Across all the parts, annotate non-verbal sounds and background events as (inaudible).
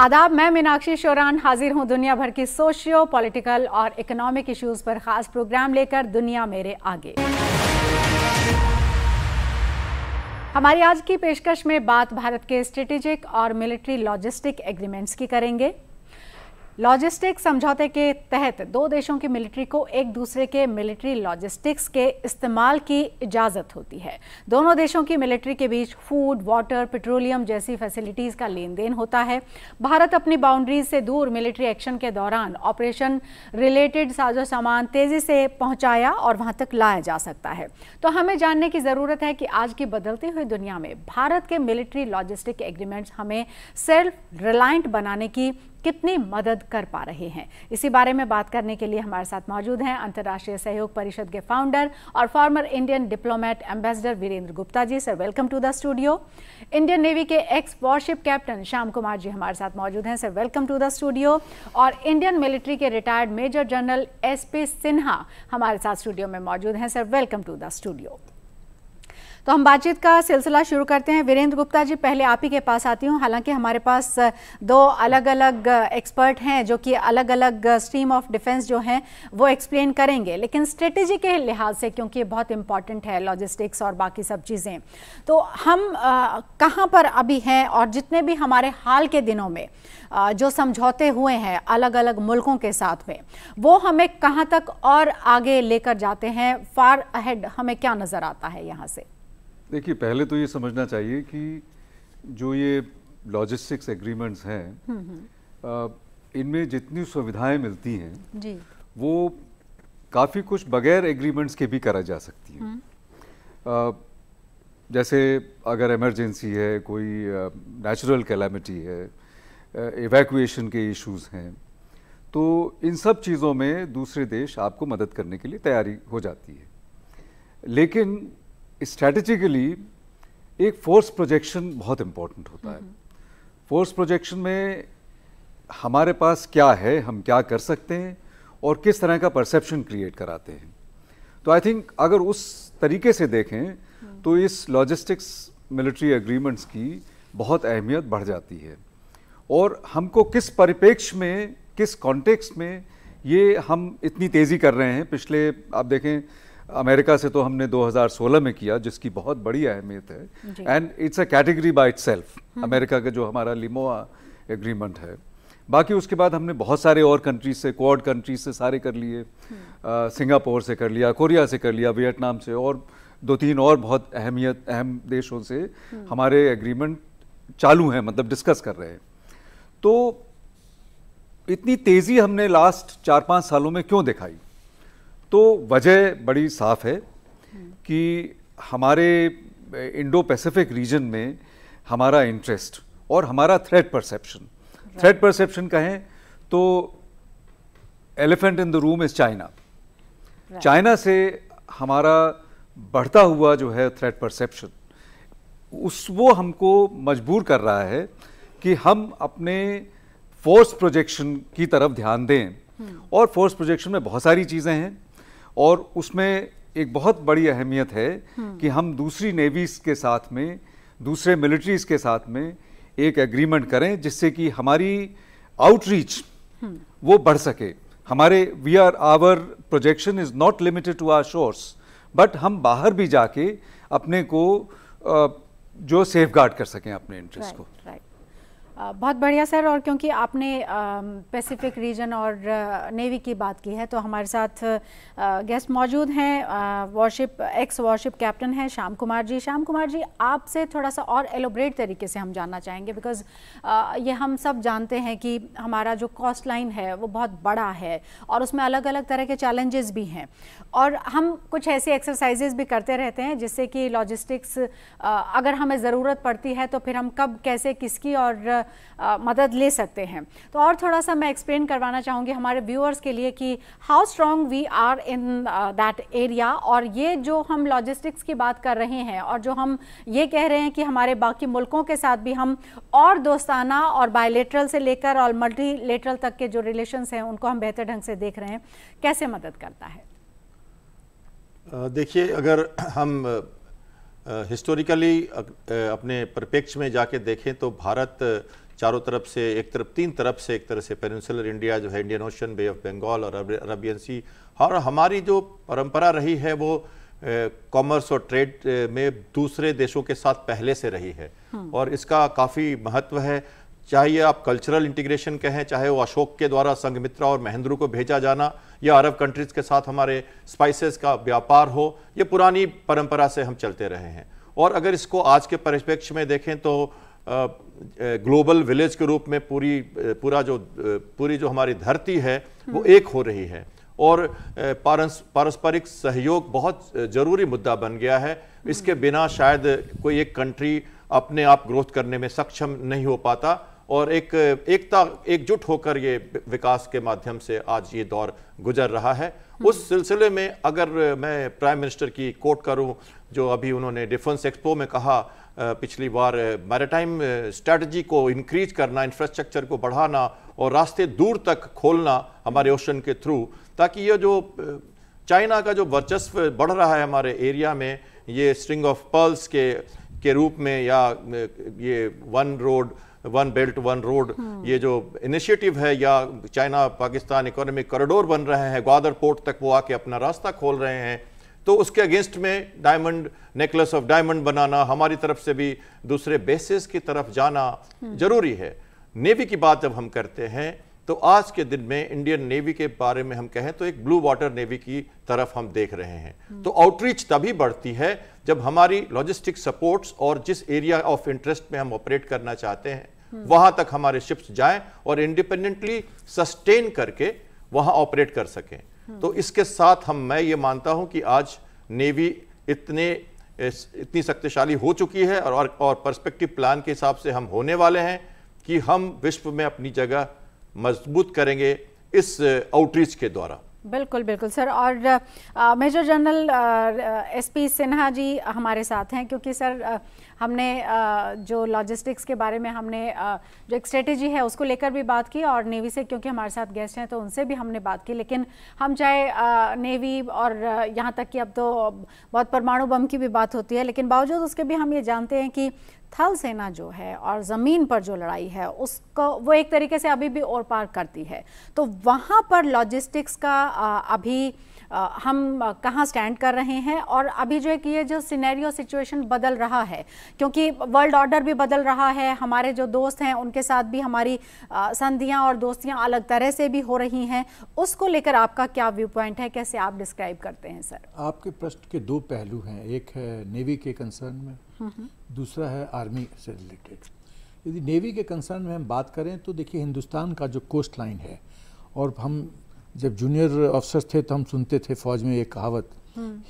आदाब मैं मीनाक्षी शोरान हाजिर हूं दुनिया भर की सोशियो पॉलिटिकल और इकोनॉमिक इश्यूज पर खास प्रोग्राम लेकर दुनिया मेरे आगे हमारी आज की पेशकश में बात भारत के स्ट्रेटेजिक और मिलिट्री लॉजिस्टिक एग्रीमेंट्स की करेंगे लॉजिस्टिक्स समझौते के तहत दो देशों की मिलिट्री को एक दूसरे के मिलिट्री लॉजिस्टिक्स के इस्तेमाल की इजाज़त होती है दोनों देशों की मिलिट्री के बीच फूड वाटर पेट्रोलियम जैसी फैसिलिटीज़ का लेन देन होता है भारत अपनी बाउंड्रीज से दूर मिलिट्री एक्शन के दौरान ऑपरेशन रिलेटेड साजो सामान तेज़ी से पहुँचाया और वहाँ तक लाया जा सकता है तो हमें जानने की ज़रूरत है कि आज की बदलती हुई दुनिया में भारत के मिलिट्री लॉजिस्टिक एग्रीमेंट्स हमें सेल्फ रिलायंट बनाने की कितनी मदद कर पा रहे हैं इसी बारे में बात करने के लिए हमारे साथ मौजूद हैं अंतर्राष्ट्रीय सहयोग परिषद के फाउंडर और former Indian diplomat ambassador Virendra Gupta ji sir welcome to the studio Indian navy के ex warship captain Shyam Kumar ji हमारे साथ मौजूद हैं sir welcome to the studio और इंडियन मिलिट्री के retired major general S P Sinha हमारे साथ स्टूडियो में मौजूद हैं sir welcome to the studio तो हम बातचीत का सिलसिला शुरू करते हैं वीरेंद्र गुप्ता जी पहले आप ही के पास आती हूँ हालांकि हमारे पास दो अलग अलग एक्सपर्ट हैं जो कि अलग अलग स्ट्रीम ऑफ डिफेंस जो हैं वो एक्सप्लेन करेंगे लेकिन स्ट्रेटेजी के लिहाज से क्योंकि बहुत इंपॉर्टेंट है लॉजिस्टिक्स और बाकी सब चीज़ें तो हम कहाँ पर अभी हैं और जितने भी हमारे हाल के दिनों में आ, जो समझौते हुए हैं अलग अलग मुल्कों के साथ में वो हमें कहाँ तक और आगे लेकर जाते हैं फार अहेड हमें क्या नज़र आता है यहाँ से देखिए पहले तो ये समझना चाहिए कि जो ये लॉजिस्टिक्स एग्रीमेंट्स हैं हम्म, हम्म। इनमें जितनी सुविधाएं मिलती हैं जी। वो काफ़ी कुछ बगैर एग्रीमेंट्स के भी करा जा सकती हैं हम्म। जैसे अगर इमरजेंसी है कोई नेचुरल कैलामिटी है इवैक्यूएशन के इश्यूज हैं तो इन सब चीज़ों में दूसरे देश आपको मदद करने के लिए तैयारी हो जाती है लेकिन स्ट्रेटेजिकली एक फोर्स प्रोजेक्शन बहुत इम्पोर्टेंट होता है फोर्स हम्म। प्रोजेक्शन में हमारे पास क्या है हम क्या कर सकते हैं और किस तरह का परसेप्शन क्रिएट कराते हैं तो आई थिंक अगर उस तरीके से देखें हम्म। तो इस लॉजिस्टिक्स मिलिट्री एग्रीमेंट्स की बहुत अहमियत बढ़ जाती है और हमको किस परिपेक्ष में किस कॉन्टेक्स्ट में ये हम इतनी तेज़ी कर रहे हैं पिछले आप देखें अमेरिका से तो हमने 2016 में किया जिसकी बहुत बड़ी अहमियत है and it's a category by itself America का जो हमारा लिमोआ एग्रीमेंट है बाकी उसके बाद हमने बहुत सारे और कंट्रीज से क्वाड कंट्रीज से सारे कर लिए हम्म। सिंगापुर से कर लिया कोरिया से कर लिया वियतनाम से और दो तीन और बहुत अहमियत अहम देशों से हम्म। हमारे एग्रीमेंट चालू हैं मतलब डिस्कस कर रहे हैं तो इतनी तेज़ी हमने लास्ट चार पाँच सालों में क्यों दिखाई तो वजह बड़ी साफ है कि हमारे इंडो पैसिफिक रीजन में हमारा इंटरेस्ट और हमारा थ्रेट परसेप्शन थ्रेट परसेप्शन कहें तो elephant in the room is China China से हमारा बढ़ता हुआ जो है थ्रेट परसेप्शन उस वो हमको मजबूर कर रहा है कि हम अपने फोर्स प्रोजेक्शन की तरफ ध्यान दें हम्म। और फोर्स प्रोजेक्शन में बहुत सारी चीज़ें हैं और उसमें एक बहुत बड़ी अहमियत है हम्म। कि हम दूसरी नेवीज के साथ में दूसरे मिलिट्रीज के साथ में एक एग्रीमेंट करें जिससे कि हमारी आउटरीच हम्म। वो बढ़ सके हमारे we are our projection is not limited to our shores but हम बाहर भी जाके अपने को जो सेफ गार्ड कर सकें अपने इंटरेस्ट right, को right. बहुत बढ़िया सर और क्योंकि आपने पैसिफिक रीजन और नेवी की बात की है तो हमारे साथ गेस्ट मौजूद हैं वॉरशिप एक्स वॉरशिप कैप्टन हैं श्याम कुमार जी श्याम कुमार जी आपसे थोड़ा सा और एलोब्रेट तरीके से हम जानना चाहेंगे बिकॉज ये हम सब जानते हैं कि हमारा जो कॉस्ट लाइन है वो बहुत बड़ा है और उसमें अलग अलग तरह के चैलेंजेस भी हैं और हम कुछ ऐसी एक्सरसाइजेज भी करते रहते हैं जिससे कि लॉजिस्टिक्स अगर हमें ज़रूरत पड़ती है तो फिर हम कब कैसे किसकी और आ, मदद ले सकते हैं तो और थोड़ा सा मैं एक्सप्लेन करवाना चाहूँगी हमारे व्यूअर्स के लिए कि how strong we are in that area और ये जो हम लॉजिस्टिक्स की बात कर रहे हैं और जो हम ये कह रहे हैं कि हमारे बाकी मुल्कों के साथ भी हम और दोस्ताना और बायोलेटरल से लेकर और मल्टी तक के जो रिलेशन हैं उनको हम बेहतर ढंग से देख रहे हैं कैसे मदद करता है देखिए अगर हम हिस्टोरिकली अपने परिप्रेक्ष्य में जाके देखें तो भारत आ, चारों तरफ से एक तरफ तीन तरफ से एक तरह से पेनसुलर इंडिया जो है Indian ocean bay of Bengal और अरबियन सी और हमारी जो परंपरा रही है वो कॉमर्स और ट्रेड में दूसरे देशों के साथ पहले से रही है हम्म। और इसका काफ़ी महत्व है चाहे आप कल्चरल इंटीग्रेशन कहें चाहे वो अशोक के द्वारा संघमित्रा और महेंद्रू को भेजा जाना या अरब कंट्रीज़ के साथ हमारे स्पाइसेस का व्यापार हो ये पुरानी परंपरा से हम चलते रहे हैं और अगर इसको आज के परिप्रेक्ष्य में देखें तो ग्लोबल विलेज के रूप में पूरी पूरा जो पूरी जो हमारी धरती है वो हम्म। एक हो रही है और पारस्परिक सहयोग बहुत ज़रूरी मुद्दा बन गया है हम्म। इसके बिना शायद कोई एक कंट्री अपने आप ग्रोथ करने में सक्षम नहीं हो पाता और एक एकता एकजुट होकर ये विकास के माध्यम से आज ये दौर गुजर रहा है हम्म। उस सिलसिले में अगर मैं प्राइम मिनिस्टर की कोट करूं जो अभी उन्होंने डिफेंस एक्सपो में कहा पिछली बार मैराटाइम स्ट्रेटजी को इंक्रीज करना इंफ्रास्ट्रक्चर को बढ़ाना और रास्ते दूर तक खोलना हमारे ओशन के थ्रू ताकि ये जो चाइना का जो वर्चस्व बढ़ रहा है हमारे एरिया में ये स्ट्रिंग ऑफ पर्ल्स के के रूप में या ये one road one belt one road ये जो इनिशिएटिव है या चाइना पाकिस्तान इकोनॉमिक कॉरिडोर बन रहे हैं ग्वादर पोर्ट तक वो आके अपना रास्ता खोल रहे हैं तो उसके अगेंस्ट में डायमंड नेकलेस ऑफ डायमंड बनाना हमारी तरफ से भी दूसरे बेसिस की तरफ जाना हम्म। जरूरी है नेवी की बात जब हम करते हैं तो आज के दिन में इंडियन नेवी के बारे में हम कहें तो एक ब्लू वाटर नेवी की तरफ हम देख रहे हैं हम्म। तो आउटरीच तभी बढ़ती है जब हमारी लॉजिस्टिक सपोर्ट्स और जिस एरिया ऑफ इंटरेस्ट में हम ऑपरेट करना चाहते हैं हम्म। वहां तक हमारे शिप्स जाएं और इंडिपेंडेंटली सस्टेन करके वहां ऑपरेट कर सकें तो इसके साथ हम मैं ये मानता हूं कि आज नेवी इतने इतनी शक्तिशाली हो चुकी है और और पर्सपेक्टिव प्लान के हिसाब से हम होने वाले हैं कि हम विश्व में अपनी जगह मजबूत करेंगे इस आउटरीच के द्वारा बिल्कुल बिल्कुल सर और major general SP Sinha ji हमारे साथ हैं क्योंकि सर आ, हमने जो लॉजिस्टिक्स के बारे में हमने जो एक स्ट्रेटेजी है उसको लेकर भी बात की और नेवी से क्योंकि हमारे साथ गेस्ट हैं तो उनसे भी हमने बात की लेकिन हम चाहे नेवी और यहाँ तक कि अब तो बहुत परमाणु बम की भी बात होती है लेकिन बावजूद उसके भी हम ये जानते हैं कि थल सेना जो है और ज़मीन पर जो लड़ाई है उसको वो एक तरीके से अभी भी और पार करती है तो वहाँ पर लॉजिस्टिक्स का अभी हम कहाँ स्टैंड कर रहे हैं और अभी जो है कि ये जो सिनेरियो सिचुएशन बदल रहा है क्योंकि वर्ल्ड ऑर्डर भी बदल रहा है हमारे जो दोस्त हैं उनके साथ भी हमारी संधियाँ और दोस्तियाँ अलग तरह से भी हो रही हैं उसको लेकर आपका क्या व्यू पॉइंट है कैसे आप डिस्क्राइब करते हैं सर आपके प्रश्न के दो पहलू हैं एक है नेवी के कंसर्न में दूसरा है आर्मी से रिलेटेड यदि नेवी के कंसर्न में हम बात करें तो देखिए हिंदुस्तान का जो कोस्ट लाइन है और हम जब जूनियर ऑफिसर थे तो हम सुनते थे फौज में एक कहावत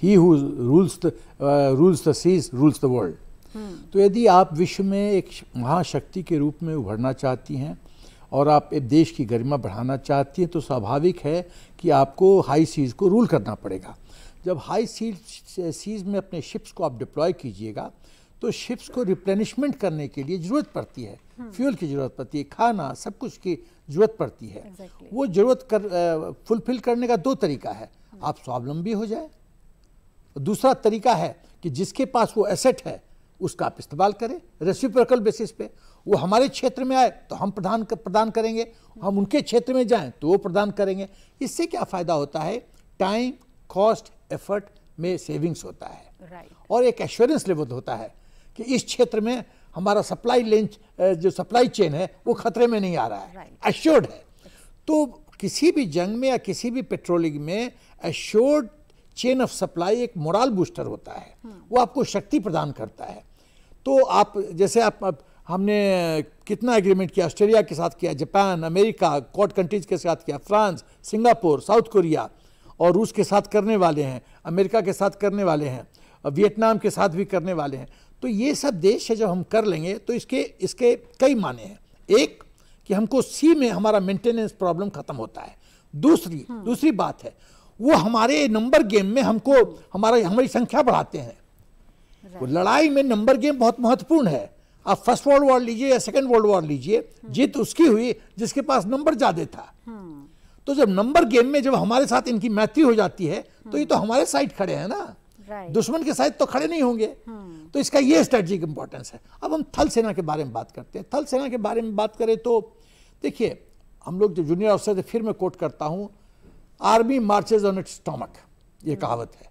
he who rules rules the seas rules the world तो यदि आप विश्व में एक महाशक्ति के रूप में उभरना चाहती हैं और आप एक देश की गरिमा बढ़ाना चाहती हैं तो स्वाभाविक है कि आपको हाई सीज को रूल करना पड़ेगा जब हाई सीज सीज में अपने शिप्स को आप डिप्लॉय कीजिएगा तो शिप्स को रिप्लेनिशमेंट करने के लिए ज़रूरत पड़ती है फ्यूल हम्म। की ज़रूरत पड़ती है खाना सब कुछ की ज़रूरत पड़ती है exactly. वो ज़रूरत कर फुलफिल करने का दो तरीका है हम्म। आप स्वावलंबी हो जाए दूसरा तरीका है कि जिसके पास वो एसेट है उसका आप इस्तेमाल करें रेसिप्रोकल बेसिस पे वो हमारे क्षेत्र में आए तो हम प्रदान कर, प्रदान करेंगे हम उनके क्षेत्र में जाएं तो वो प्रदान करेंगे इससे क्या फ़ायदा होता है टाइम कॉस्ट एफर्ट में सेविंग्स होता है right. और एक एश्योरेंस लेवल होता है कि इस क्षेत्र में हमारा सप्लाई लेन जो सप्लाई चेन है वो खतरे में नहीं आ रहा है एश्योर्ड है तो किसी भी जंग में या किसी भी पेट्रोलिंग में एश्योर्ड चेन ऑफ सप्लाई एक मोरल बूस्टर होता है हम्म। वो आपको शक्ति प्रदान करता है तो आप जैसे आप, आप हमने कितना एग्रीमेंट किया ऑस्ट्रेलिया के साथ किया जापान अमेरिका कॉट कंट्रीज के साथ किया फ्रांस सिंगापुर साउथ कोरिया और रूस के साथ करने वाले हैं अमेरिका के साथ करने वाले हैं वियतनाम के साथ भी करने वाले हैं तो ये सब देश है जब हम कर लेंगे तो इसके इसके कई माने हैं एक कि हमको सी में हमारा मेंटेनेंस प्रॉब्लम खत्म होता है दूसरी हाँ। दूसरी बात है वो हमारे नंबर गेम में हमको हमारा हमारी संख्या बढ़ाते हैं वो लड़ाई में नंबर गेम बहुत महत्वपूर्ण है आप फर्स्ट वर्ल्ड वॉर लीजिए या सेकेंड वर्ल्ड वॉर लीजिए हाँ। जीत उसकी हुई जिसके पास नंबर ज्यादा था हाँ। तो जब नंबर गेम में जब हमारे साथ इनकी मैत्री हो जाती है तो ये तो हमारे साइड खड़े हैं ना दुश्मन के साथ तो खड़े नहीं होंगे हम्म। तो इसका ये स्ट्रेटजिक इंपॉर्टेंस है अब हम थल सेना के बारे में बात करते हैं थल सेना के बारे में बात करें तो देखिए हम लोग जो जूनियर अफसर थे फिर मैं कोट करता हूँ army marches on its stomach ये हम्म। कहावत है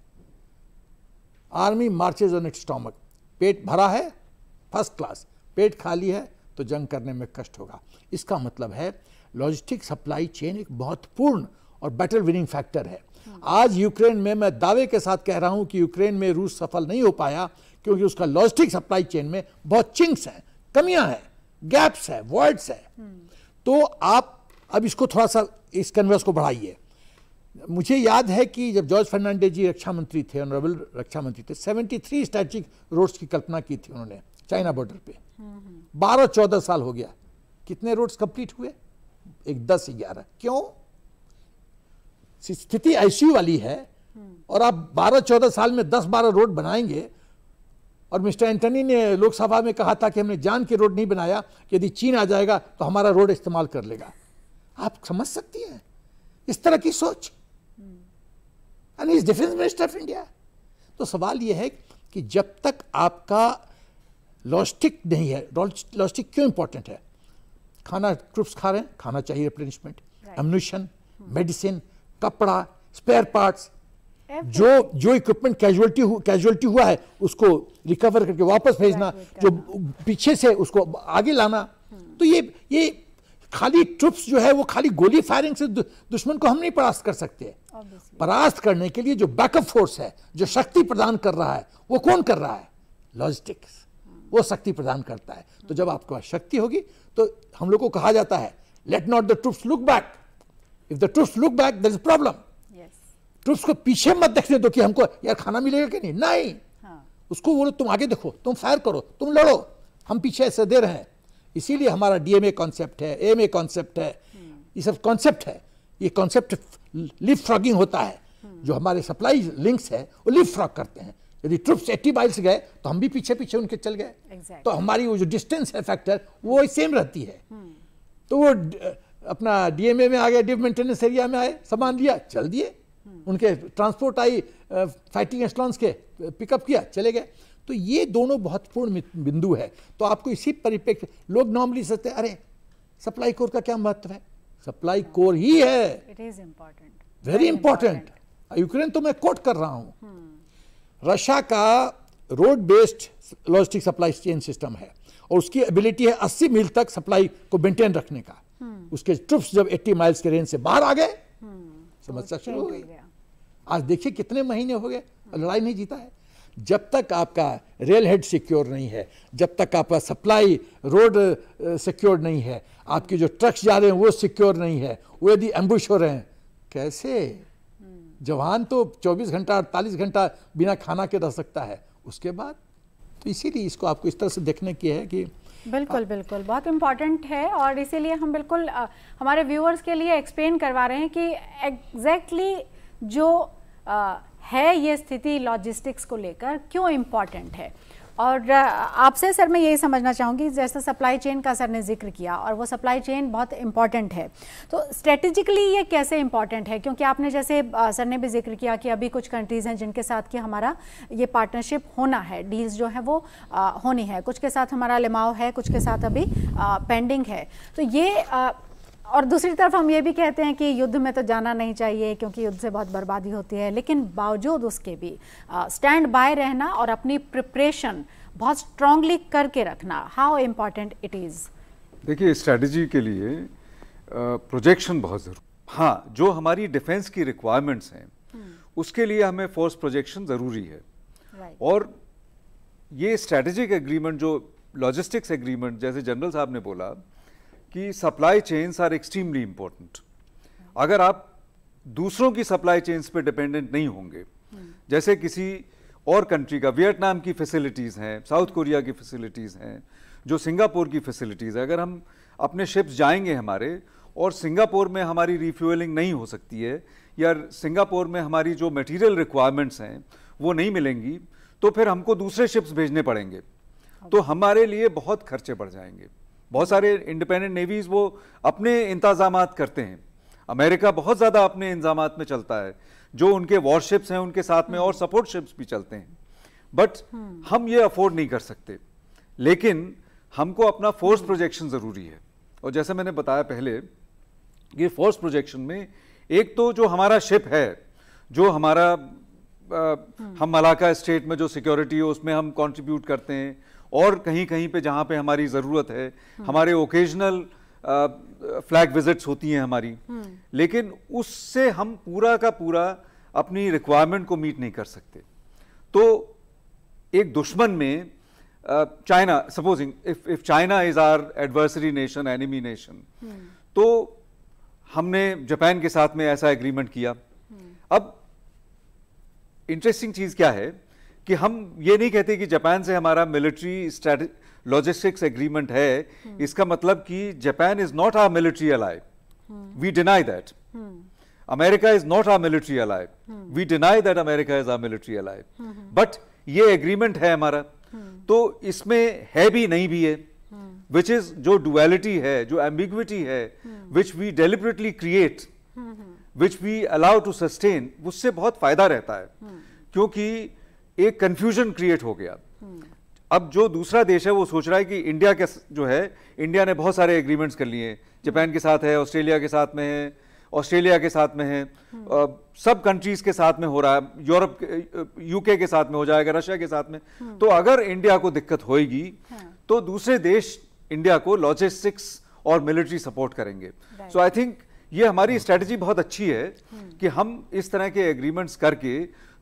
army marches on its stomach पेट भरा है फर्स्ट क्लास पेट खाली है तो जंग करने में कष्ट होगा इसका मतलब है लॉजिस्टिक सप्लाई चेन एक महत्वपूर्ण और बैटल विनिंग फैक्टर है आज यूक्रेन में मैं दावे के साथ कह रहा हूं कि यूक्रेन में रूस सफल नहीं हो पाया क्योंकि उसका लॉजिस्टिक सप्लाई चेन में बहुत चिंक्स हैं कमियां हैं गैप्स हैं वर्ड्स हैं तो आप अब इसको थोड़ा सा इस कन्वर्स को बढ़ाइए मुझे याद है कि जब जॉर्ज फर्नांडेज जी रक्षा मंत्री थे ऑनरेबल रक्षा मंत्री थे 73 स्ट्रैटिक रोड्स की कल्पना की थी उन्होंने चाइना बॉर्डर पे बारह चौदह साल हो गया कितने रोड्स कंप्लीट हुए एक दस ग्यारह क्यों स्थिति ऐसी वाली है हम्म। और आप 12-14 साल में 10-12 रोड बनाएंगे और मिस्टर एंटनी ने लोकसभा में कहा था कि हमने जान के रोड नहीं बनाया यदि चीन आ जाएगा तो हमारा रोड इस्तेमाल कर लेगा आप समझ सकती हैं इस तरह की सोच and is defence minister of India तो सवाल यह है कि जब तक आपका लॉजिस्टिक नहीं है लॉजिस्टिक क्यों इंपॉर्टेंट है खाना ट्रुप्स खा रहे हैं खाना चाहिए रिप्लेनिशमेंट एम्यूनिशन मेडिसिन कपड़ा स्पेयर पार्ट्स जो जो इक्विपमेंट कैजुअलिटी कैजुअलिटी हुआ है उसको रिकवर करके वापस भेजना जो पीछे से उसको आगे लाना तो ये ये खाली ट्रुप्स जो है वो खाली गोली फायरिंग से दु, दुश्मन को हम नहीं परास्त कर सकते परास्त करने के लिए जो बैकअप फोर्स है जो शक्ति प्रदान कर रहा है वो कौन कर रहा है लॉजिस्टिक्स वो शक्ति प्रदान करता है तो जब आपके पास शक्ति होगी तो हम लोग को कहा जाता है let not the troops look back if the troops look back there is problem troops को पीछे मत देखने दो कि हमको यार खाना मिलेगा कि नहीं नहीं हाँ। उसको बोलो तुम आगे देखो तुम फायर करो तुम लड़ो हम पीछे ऐसे दे रहे हैं इसीलिए हमारा डीएमए कॉन्सेप्ट है एमए हम्म। कॉन्सेप्ट है ये सब कॉन्सेप्ट है ये कॉन्सेप्ट लिफ फ्रॉगिंग होता है हम्म। जो हमारे सप्लाई लिंक्स है वो लिफ फ्रॉग करते हैं यदि ट्रुप्स एट्टी माइल्स गए तो हम भी पीछे पीछे उनके चल गए exactly. तो हमारी वो जो डिस्टेंस है फैक्टर वो सेम रहती है हम्म। तो वो अपना डीएमए में आ गए डिव मेंटेनेंस एरिया में आए सामान लिया चल दिए उनके ट्रांसपोर्ट आई फाइटिंग एस्लॉन्स के पिकअप किया चले गए तो ये दोनों बहुत पूर्ण बिंदु है तो आपको इसी परिप्रेक्ष्य लोग नॉर्मली सोचते अरे सप्लाई कोर का क्या महत्व है सप्लाई कोर ही है it is important very important Ukraine तो मैं कोट कर रहा हूं रशिया hmm. का road based logistic supply chain system है और उसकी एबिलिटी है 80 मील तक सप्लाई को मेंटेन रखने का उसके ट्रुप्स जब 80 माइल्स के रेंज से बाहर आ गए हम्म, समस्या शुरू हो गई आज देखिए कितने महीने हो गए हम्म। लड़ाई नहीं जीता है जब तक आपका रेल हेड सिक्योर नहीं है जब तक आपका सप्लाई रोड सिक्योर नहीं है आपके जो ट्रक्स जा रहे हैं वो सिक्योर नहीं है वो यदि एम्बुश हो रहे हैं कैसे हम्म। जवान तो 24 घंटा अड़तालीस घंटा बिना खाना के रह सकता है उसके बाद तो इसीलिए इसको आपको इस तरह से देखने की है कि बिल्कुल बिल्कुल बहुत इम्पॉर्टेंट है और इसीलिए हम बिल्कुल आ, हमारे व्यूअर्स के लिए एक्सप्लेन करवा रहे हैं कि एग्जैक्टली exactly जो आ, है ये स्थिति लॉजिस्टिक्स को लेकर क्यों इम्पॉर्टेंट है और आपसे सर मैं यही समझना चाहूँगी जैसा सप्लाई चेन का सर ने जिक्र किया और वो सप्लाई चेन बहुत इंपॉर्टेंट है तो स्ट्रेटजिकली ये कैसे इंपॉर्टेंट है क्योंकि आपने जैसे सर ने भी जिक्र किया कि अभी कुछ कंट्रीज़ हैं जिनके साथ कि हमारा ये पार्टनरशिप होना है डील्स जो है वो होनी है कुछ के साथ हमारा लिमाव है कुछ के साथ अभी पेंडिंग है तो ये और दूसरी तरफ हम ये भी कहते हैं कि युद्ध में तो जाना नहीं चाहिए क्योंकि युद्ध से बहुत बर्बादी होती है लेकिन बावजूद उसके भी स्टैंड बाय रहना और अपनी प्रिपरेशन बहुत स्ट्रांगली करके रखना हाउ इम्पॉर्टेंट इट इज़ देखिए स्ट्रेटजी के लिए प्रोजेक्शन बहुत ज़रूरी हाँ जो हमारी डिफेंस की रिक्वायरमेंट्स हैं हम्म। उसके लिए हमें फोर्स प्रोजेक्शन ज़रूरी है right. और ये स्ट्रैटेजिक एग्रीमेंट जो लॉजिस्टिक्स एग्रीमेंट जैसे जनरल साहब ने बोला कि supply chains are extremely important अगर आप दूसरों की सप्लाई चेन्स पे डिपेंडेंट नहीं होंगे जैसे किसी और कंट्री का वियतनाम की फैसिलिटीज़ हैं साउथ कोरिया की फैसिलिटीज़ हैं जो सिंगापुर की फैसिलिटीज़ है अगर हम अपने शिप्स जाएंगे हमारे और सिंगापुर में हमारी रिफ्यूलिंग नहीं हो सकती है या सिंगापुर में हमारी जो मटेरियल रिक्वायरमेंट्स हैं वो नहीं मिलेंगी तो फिर हमको दूसरे शिप्स भेजने पड़ेंगे तो हमारे लिए बहुत खर्चे बढ़ जाएंगे बहुत सारे इंडिपेंडेंट नेवीज़ वो अपने इंतजाम करते हैं अमेरिका बहुत ज़्यादा अपने इंजाम में चलता है जो उनके वॉरशिप्स हैं उनके साथ में और सपोर्ट शिप्स भी चलते हैं बट हम ये अफोर्ड नहीं कर सकते लेकिन हमको अपना फोर्स प्रोजेक्शन ज़रूरी है और जैसे मैंने बताया पहले कि फोर्स प्रोजेक्शन में एक तो जो हमारा शिप है जो हमारा आ, हम मलाका स्टेट में जो सिक्योरिटी है उसमें हम कंट्रीब्यूट करते हैं और कहीं कहीं पे जहाँ पे हमारी ज़रूरत है हमारे ओकेजनल फ्लैग विजिट्स होती हैं हमारी हम्म। लेकिन उससे हम पूरा का पूरा अपनी रिक्वायरमेंट को मीट नहीं कर सकते तो एक दुश्मन में China supposing if if China is our adversary nation enemy nation तो हमने जापान के साथ में ऐसा एग्रीमेंट किया हम्म। अब इंटरेस्टिंग चीज़ क्या है कि हम ये नहीं कहते कि जापान से हमारा मिलिट्री लॉजिस्टिक्स एग्रीमेंट है हम्म। इसका मतलब कि Japan is not our military alive we deny that America is not our military alive we deny that America is our military alive but ये एग्रीमेंट है हमारा हम्म। तो इसमें है भी नहीं भी है विच हम्म। इज जो डुअलिटी है जो एम्बिग्विटी है which we deliberately create which we allow to sustain उससे बहुत फायदा रहता है क्योंकि एक कंफ्यूजन क्रिएट हो गया अब जो दूसरा देश है वो सोच रहा है कि इंडिया के जो है इंडिया ने बहुत सारे एग्रीमेंट्स कर लिए जापान के साथ है ऑस्ट्रेलिया के साथ में है ऑस्ट्रेलिया के साथ में है सब कंट्रीज के साथ में हो रहा है यूरोप यूके के साथ में हो जाएगा रशिया के साथ में तो अगर इंडिया को दिक्कत होगी हाँ। तो दूसरे देश इंडिया को लॉजिस्टिक्स और मिलिट्री सपोर्ट करेंगे सो आई थिंक ये हमारी स्ट्रेटजी hmm. बहुत अच्छी है hmm. कि हम इस तरह के एग्रीमेंट्स करके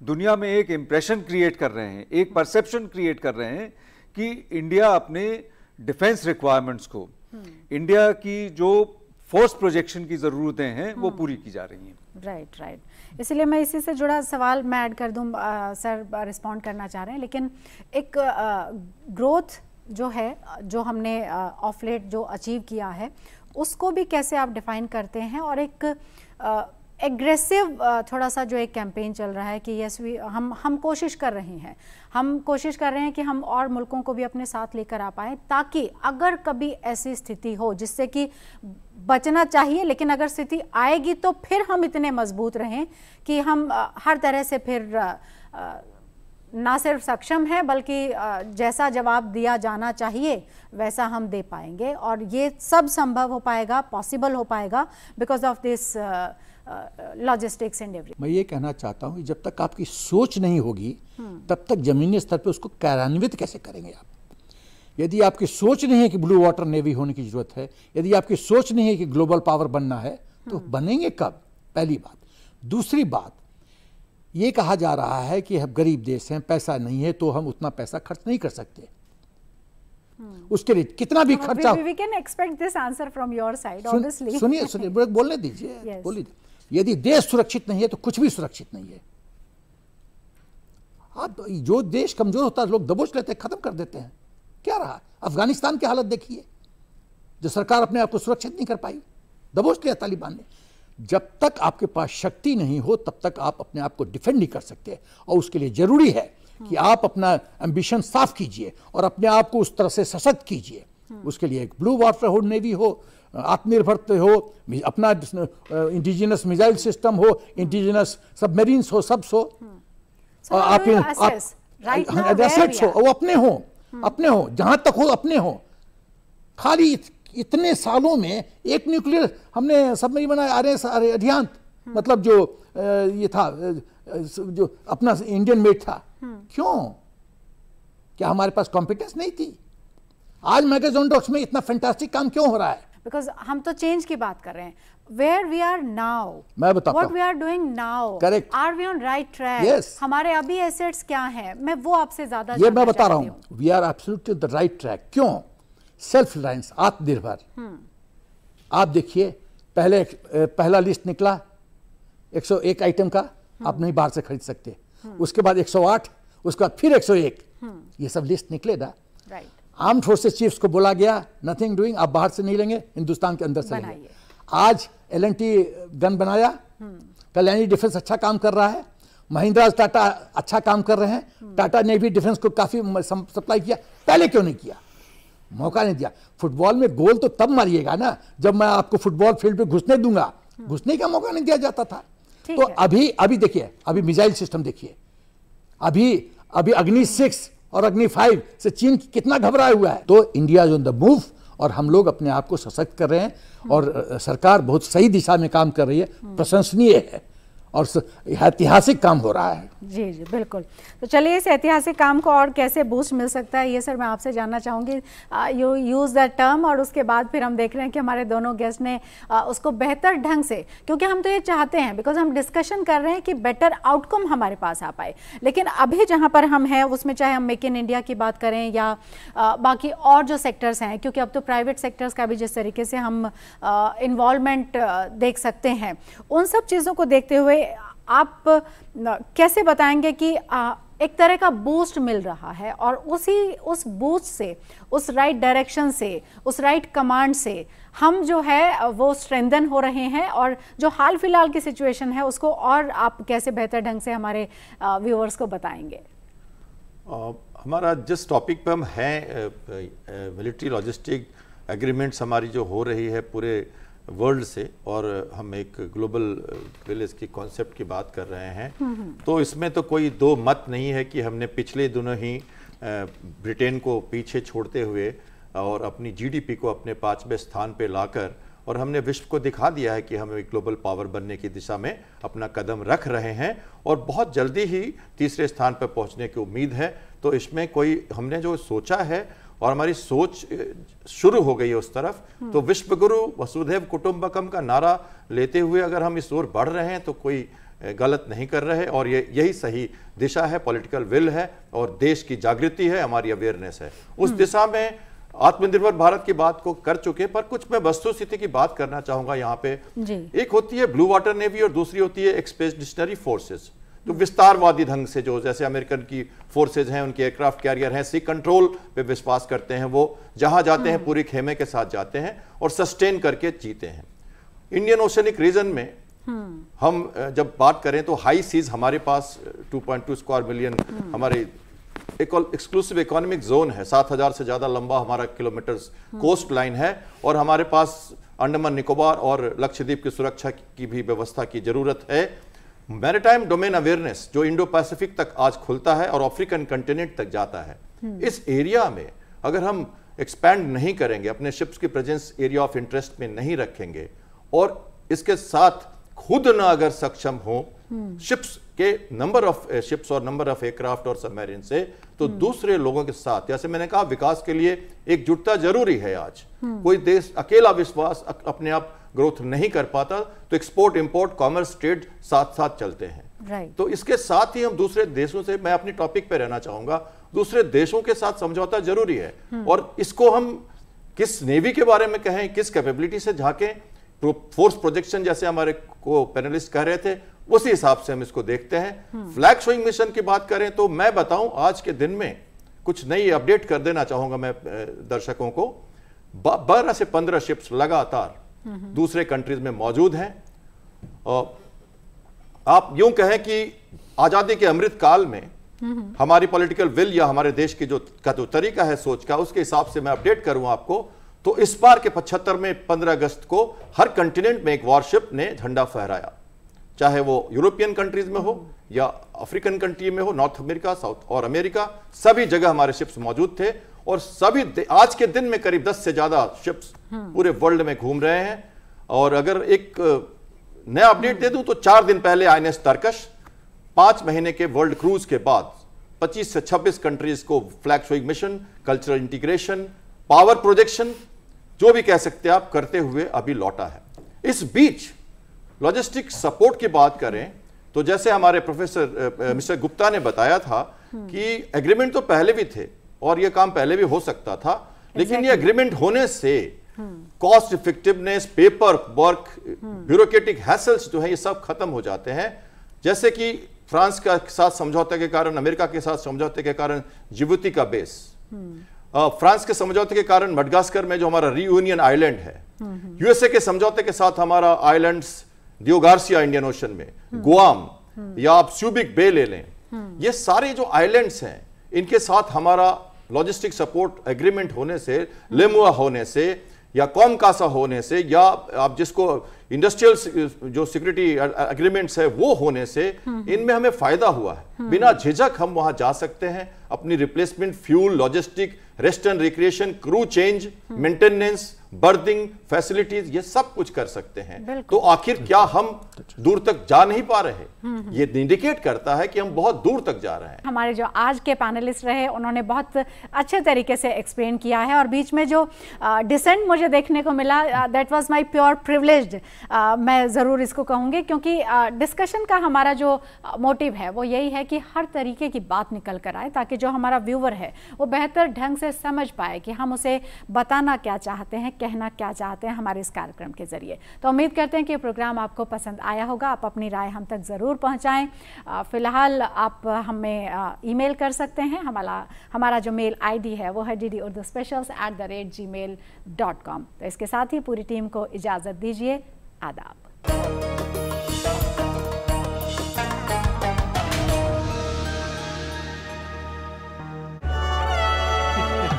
दुनिया में एक इम्प्रेशन क्रिएट कर रहे हैं एक परसेप्शन क्रिएट कर रहे हैं कि इंडिया अपने डिफेंस रिक्वायरमेंट्स को इंडिया हम्म। की जो फोर्स प्रोजेक्शन की ज़रूरतें हैं वो हम्म। पूरी की जा रही हैं राइट राइट इसलिए मैं इसी से जुड़ा सवाल मैं ऐड कर दूं आ, सर रिस्पॉन्ड करना चाह रहे हैं लेकिन एक ग्रोथ जो है जो हमने ऑफलेट जो अचीव किया है उसको भी कैसे आप डिफाइन करते हैं और एक एग्रेसिव uh, थोड़ा सा जो एक कैंपेन चल रहा है कि यस वी हम हम कोशिश कर रहे हैं हम कोशिश कर रहे हैं कि हम और मुल्कों को भी अपने साथ लेकर आ पाएँ ताकि अगर कभी ऐसी स्थिति हो जिससे कि बचना चाहिए लेकिन अगर स्थिति आएगी तो फिर हम इतने मजबूत रहें कि हम uh, हर तरह से फिर uh, ना सिर्फ सक्षम है बल्कि जैसा जवाब दिया जाना चाहिए वैसा हम दे पाएंगे और ये सब संभव हो पाएगा पॉसिबल हो पाएगा because of this logistics and every मैं ये कहना चाहता हूँ कि जब तक आपकी सोच नहीं होगी तब तक जमीनी स्तर पर उसको कार्यान्वित कैसे करेंगे आप यदि आपकी सोच नहीं है कि ब्लू वाटर नेवी होने की जरूरत है यदि आपकी सोच नहीं है कि ग्लोबल पावर बनना है तो हम्म। बनेंगे कब पहली बात दूसरी बात ये कहा जा रहा है कि हम गरीब देश हैं पैसा नहीं है तो हम उतना पैसा खर्च नहीं कर सकते हम्म। उसके लिए कितना भी तो खर्चा we can expect this answer from your side सुनिए सुनिए (laughs) बोलने दीजिए yes. बोलिए यदि देश सुरक्षित नहीं है तो कुछ भी सुरक्षित नहीं है आप जो देश कमजोर होता है लोग दबोच लेते हैं खत्म कर देते हैं क्या रहा अफगानिस्तान की हालत देखिए जो सरकार अपने आप को सुरक्षित नहीं कर पाई दबोच लिया तालिबान ने जब तक आपके पास शक्ति नहीं हो तब तक आप अपने आप को डिफेंड नहीं कर सकते और उसके लिए जरूरी है कि हाँ। आप अपना एम्बिशन साफ कीजिए और अपने आप को उस तरह से सशक्त कीजिए हम्म। उसके लिए एक ब्लू वाटर हो नेवी हो आत्मनिर्भर हो अपना इंडिजिनस मिसाइल सिस्टम हो इंडिजिनस सबमरीन्स हो सब हो हम्म। आप, हाँ, हो वो अपने हो हम्म। अपने हो जहां तक हो अपने हो खाली इत, इतने सालों में एक न्यूक्लियर हमने मेरी बनाया आर एस अभियान मतलब जो ये था जो अपना इंडियन मेड था क्यों क्या हमारे पास कॉम्पिटेंस नहीं थी आज मैगजोन डॉट्स में इतना फैंटास्टिक काम क्यों हो रहा है बिकॉज हम तो चेंज की बात कर रहे हैं वेयर वी आर नाउ मैं बताता what we are doing now correct are we on right track हमारे अभी एसेट्स क्या हैं मैं वो आपसे ज्यादा ये मैं बता रहा हूँ we are absolutely the right track क्यों सेल्फ रिलायंस आत्मनिर्भर हम्म। आप देखिए पहले पहला लिस्ट निकला 101 आइटम का हम्म। आप नहीं बाहर से खरीद सकते हम्म। उसके बाद 108 उसके बाद फिर 101 ये सब लिस्ट निकले ना राइट आर्म फोर्सेस चीफ्स को बोला गया नथिंग डूइंग आप बाहर से नहीं लेंगे हिंदुस्तान के अंदर से लेंगे आज एल गन बनाया हम्म। कल्याणी डिफेंस अच्छा काम कर रहा है महिंद्रा टाटा अच्छा काम कर रहे हैं हम्म। टाटा ने भी डिफेंस को काफ़ी सप्लाई किया पहले क्यों नहीं किया मौका नहीं दिया फुटबॉल में गोल तो तब मारिएगा ना जब मैं आपको फुटबॉल फील्ड पे घुसने दूंगा हम्म। घुसने का मौका नहीं दिया जाता था तो अभी अभी देखिए अभी मिसाइल सिस्टम देखिए अभी अभी अग्नि सिक्स और अग्नि फाइव से चीन कितना घबराया हुआ है तो India is on the move और हम लोग अपने आप को सशक्त कर रहे हैं और सरकार बहुत सही दिशा में काम कर रही है प्रशंसनीय है और ऐतिहासिक काम हो रहा है जी जी बिल्कुल तो चलिए इस ऐतिहासिक काम को और कैसे बूस्ट मिल सकता है ये सर मैं आपसे जानना चाहूँगी यू यूज़ द टर्म और उसके बाद फिर हम देख रहे हैं कि हमारे दोनों गेस्ट ने आ, उसको बेहतर ढंग से क्योंकि हम तो ये चाहते हैं बिकॉज हम डिस्कशन कर रहे हैं कि बेटर आउटकम हमारे पास आ पाए लेकिन अभी जहाँ पर हम हैं उसमें चाहे हम मेक इन इंडिया की बात करें या आ, बाकी और जो सेक्टर्स हैं क्योंकि अब तो प्राइवेट सेक्टर्स का भी जिस तरीके से हम इन्वॉल्वमेंट देख सकते हैं उन सब चीज़ों को देखते हुए आप कैसे बताएंगे कि एक तरह का बूस्ट मिल रहा है और उसी उस बूस्ट से उस राइट डायरेक्शन से उस राइट कमांड से हम जो है वो स्ट्रेंदन हो रहे हैं और जो हाल फिलहाल की सिचुएशन है उसको और आप कैसे बेहतर ढंग से हमारे व्यूअर्स को बताएंगे आ, हमारा जिस टॉपिक पर हम हैं मिलिट्री लॉजिस्टिक एग्रीमेंट्स हमारी जो हो रही है पूरे वर्ल्ड से और हम एक ग्लोबल विलेज uh, की कॉन्सेप्ट की बात कर रहे हैं हम्म, हम्म। तो इसमें तो कोई दो मत नहीं है कि हमने पिछले दोनों ही ब्रिटेन uh, को पीछे छोड़ते हुए और अपनी जीडीपी को अपने पाँचवें स्थान पर लाकर और हमने विश्व को दिखा दिया है कि हम एक ग्लोबल पावर बनने की दिशा में अपना कदम रख रहे हैं और बहुत जल्दी ही तीसरे स्थान पर पहुंचने की उम्मीद है तो इसमें कोई हमने जो सोचा है और हमारी सोच शुरू हो गई है उस तरफ हम्म। तो विश्व गुरु वसुधैव कुटुम्बकम का नारा लेते हुए अगर हम इस ओर बढ़ रहे हैं तो कोई गलत नहीं कर रहे और ये यही सही दिशा है पॉलिटिकल विल है और देश की जागृति है हमारी अवेयरनेस है उस हम्म। दिशा में आत्मनिर्भर भारत की बात को कर चुके पर कुछ मैं वस्तु स्थिति की बात करना चाहूंगा यहाँ पे जी। एक होती है ब्लू वाटर नेवी और दूसरी होती है एक्सपेडिशनरी फोर्सेस जो तो विस्तारवादी ढंग से जो जैसे अमेरिकन की फोर्सेज हैं उनके एयरक्राफ्ट कैरियर हैं सी कंट्रोल पे विश्वास करते हैं वो जहां जाते हैं हम्म। पूरी खेमे के साथ जाते हैं और सस्टेन करके जीते हैं इंडियन ओशनिक रीजन में हम्म। हम जब बात करें तो हाई सीज हमारे पास 2.2 स्क्वायर मिलियन हमारे एक्सक्लूसिव इकोनॉमिक जोन है 7000 से ज़्यादा लंबा हमारा किलोमीटर कोस्ट लाइन है और हमारे पास अंडमान निकोबार और लक्षद्वीप की सुरक्षा की भी व्यवस्था की जरूरत है मैरिटाइम डोमेन अवेयरनेस जो इंडो पैसिफिक तक आज खुलता है और अफ्रीकन कंटिनेंट तक जाता है हम्म। इस एरिया में अगर हम एक्सपैंड नहीं करेंगे अपने शिप्स की प्रेजेंस एरिया ऑफ इंटरेस्ट में नहीं रखेंगे और इसके साथ खुद ना अगर सक्षम हो शिप्स हम्म। के नंबर ऑफ शिप्स और नंबर ऑफ एयरक्राफ्ट और सबमरीन से तो हम्म। दूसरे लोगों के साथ जैसे मैंने कहा विकास के लिए एकजुटता जरूरी है आज कोई देश अकेला विश्वास अपने आप ग्रोथ नहीं कर पाता तो एक्सपोर्ट इंपोर्ट कॉमर्स ट्रेड साथ साथ चलते हैं right. तो इसके साथ ही हम दूसरे देशों से मैं अपनी टॉपिक पे रहना चाहूंगा दूसरे देशों के साथ समझौता जरूरी है हुँ. हम्म। और इसको हम किस नेवी के बारे में कहें किस कैपेबिलिटी से झाके फोर्स प्रोजेक्शन जैसे हमारे को पैनलिस्ट कह रहे थे उसी हिसाब से हम इसको देखते हैं फ्लैग शोइंग मिशन की बात करें तो मैं बताऊं आज के दिन में कुछ नई अपडेट कर देना चाहूंगा मैं दर्शकों को बारह से पंद्रह शिप्स लगातार दूसरे कंट्रीज में मौजूद हैं आप यूं कहें कि आज़ादी के अमृत काल में हमारी पॉलिटिकल विल या हमारे देश की जो का जो तरीका है सोच का उसके हिसाब से मैं अपडेट करूं आपको तो इस बार के पचहत्तर में पंद्रह अगस्त को हर कंटिनेंट में एक वॉरशिप ने झंडा फहराया चाहे वो यूरोपियन कंट्रीज में हो या अफ्रीकन कंट्री में हो नॉर्थ अमेरिका साउथ और अमेरिका सभी जगह हमारे शिप्स मौजूद थे और सभी आज के दिन में करीब दस से ज्यादा शिप्स हम्म। पूरे वर्ल्ड में घूम रहे हैं और अगर एक नया अपडेट दे दूं तो चार दिन पहले आई तर्कश पांच महीने के वर्ल्ड क्रूज के बाद 25 से 26 कंट्रीज को flag showing mission cultural integration power projection जो भी कह सकते हैं आप करते हुए अभी लौटा है इस बीच लॉजिस्टिक सपोर्ट की बात करें तो जैसे हमारे प्रोफेसर मिस्टर गुप्ता ने बताया था हम्म। कि एग्रीमेंट तो पहले भी थे और ये काम पहले भी हो सकता था exactly. लेकिन ये अग्रीमेंट होने से cost effectiveness paper work bureaucratic hassles जो है ये सब खत्म हो जाते हैं जैसे कि फ्रांस का साथ समझौते के कारण अमेरिका के साथ समझौते के कारण जिबूती का बेस hmm. फ्रांस के समझौते के कारण मडगास्कर में जो हमारा रीयूनियन आइलैंड है यूएसए hmm, hmm. के समझौते के साथ हमारा आइलैंड दियोगार्सिया इंडियन ओशन में गुआम या आप स्यूबिक बे ले लें ये सारे जो आइलैंड्स हैं इनके साथ हमारा लॉजिस्टिक सपोर्ट एग्रीमेंट होने से लेमुआ होने से या कॉम कासा होने से या आप जिसको इंडस्ट्रियल जो सिक्योरिटी एग्रीमेंट्स है वो होने से इनमें हमें फायदा हुआ है हम्म। बिना झिझक हम वहां जा सकते हैं अपनी replacement fuel logistic rest and recreation crew change maintenance berthing facilities ये सब कुछ कर सकते हैं तो आखिर क्या हम दूर तक जा नहीं पा रहे ये इंडिकेट करता है कि हम बहुत दूर तक जा रहे हैं हमारे जो आज के पैनलिस्ट रहे उन्होंने बहुत अच्छे तरीके से एक्सप्लेन किया है और बीच में जो डिसेंट uh, मुझे देखने को मिला that was my pure privilege मैं ज़रूर इसको कहूंगी क्योंकि डिस्कशन uh, का हमारा जो मोटिव uh, है वो यही है कि हर तरीके की बात निकल कर आए ताकि जो हमारा व्यूवर है वो बेहतर ढंग से समझ पाए कि हम उसे बताना क्या चाहते हैं कहना क्या चाहते हैं हमारे इस कार्यक्रम के ज़रिए तो उम्मीद करते हैं कि प्रोग्राम आपको पसंद आया होगा आप अपनी राय हम तक ज़रूर पहुँचाएँ फ़िलहाल आप हमें ईमेल कर सकते हैं हमारा हमारा जो मेल आईडी है वो है D D Urdu specials at the rate gmail dot com तो इसके साथ ही पूरी टीम को इजाज़त दीजिए आदाब